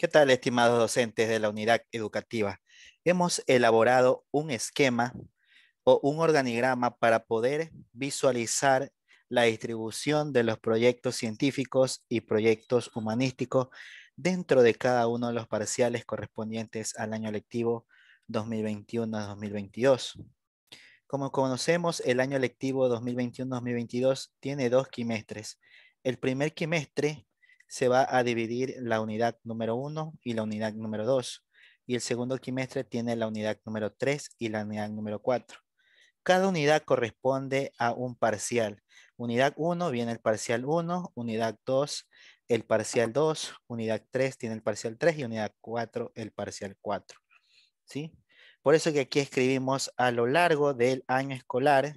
¿Qué tal, estimados docentes de la unidad educativa? Hemos elaborado un esquema o un organigrama para poder visualizar la distribución de los proyectos científicos y proyectos humanísticos dentro de cada uno de los parciales correspondientes al año lectivo 2021-2022. Como conocemos, el año lectivo 2021-2022 tiene dos quimestres. El primer quimestre se va a dividir la unidad número 1 y la unidad número 2, y el segundo quimestre tiene la unidad número 3 y la unidad número 4. Cada unidad corresponde a un parcial. Unidad 1 viene el parcial 1, unidad 2 el parcial 2, unidad 3 tiene el parcial 3 y unidad 4 el parcial 4. ¿Sí? Por eso que aquí escribimos a lo largo del año escolar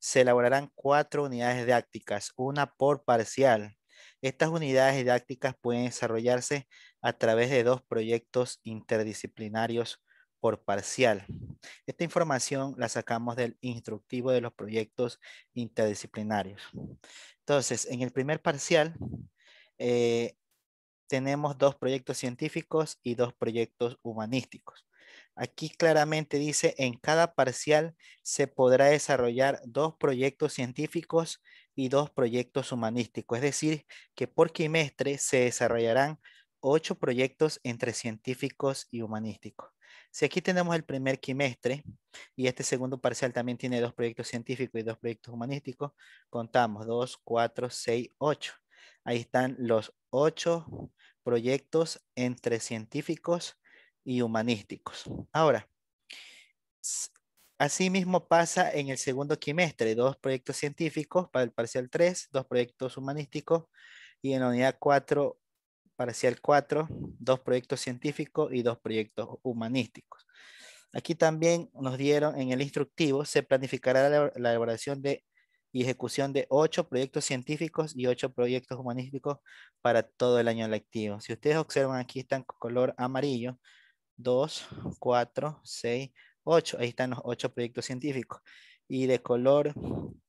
se elaborarán cuatro unidades didácticas, una por parcial, estas unidades didácticas pueden desarrollarse a través de dos proyectos interdisciplinarios por parcial. Esta información la sacamos del instructivo de los proyectos interdisciplinarios. Entonces, en el primer parcial eh, tenemos dos proyectos científicos y dos proyectos humanísticos. Aquí claramente dice, en cada parcial se podrá desarrollar dos proyectos científicos y dos proyectos humanísticos, es decir, que por quimestre se desarrollarán ocho proyectos entre científicos y humanísticos. Si aquí tenemos el primer quimestre y este segundo parcial también tiene dos proyectos científicos y dos proyectos humanísticos, contamos dos, cuatro, seis, ocho. Ahí están los ocho proyectos entre científicos y humanísticos. Ahora, Asimismo pasa en el segundo quimestre, dos proyectos científicos para el parcial 3, dos proyectos humanísticos y en la unidad 4, parcial 4, dos proyectos científicos y dos proyectos humanísticos. Aquí también nos dieron en el instructivo, se planificará la, elaboración de y ejecución de ocho proyectos científicos y ocho proyectos humanísticos para todo el año lectivo. Si ustedes observan, aquí están con color amarillo, 2, 4, 6, ahí están los ocho proyectos científicos. Y de color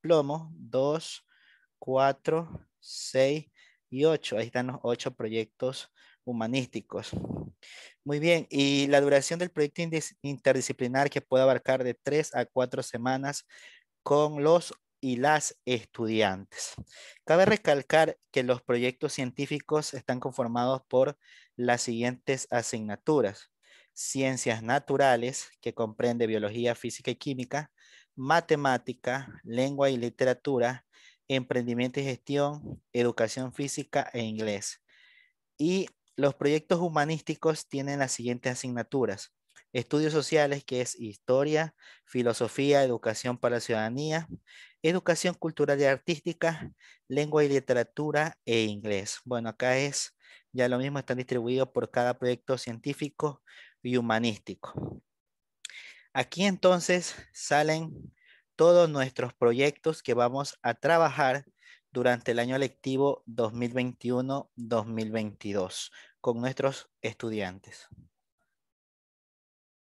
plomo, dos, cuatro, seis y ocho, Ahí están los ocho proyectos humanísticos. Muy bien, y la duración del proyecto interdisciplinar que puede abarcar de tres a cuatro semanas con los y las estudiantes. Cabe recalcar que los proyectos científicos están conformados por las siguientes asignaturas ciencias naturales, que comprende biología, física y química, matemática, lengua y literatura, emprendimiento y gestión, educación física e inglés. Y los proyectos humanísticos tienen las siguientes asignaturas. Estudios sociales, que es historia, filosofía, educación para la ciudadanía, educación cultural y artística, lengua y literatura e inglés. Bueno, acá es ya lo mismo, están distribuidos por cada proyecto científico y humanístico. Aquí entonces salen todos nuestros proyectos que vamos a trabajar durante el año lectivo 2021-2022 con nuestros estudiantes.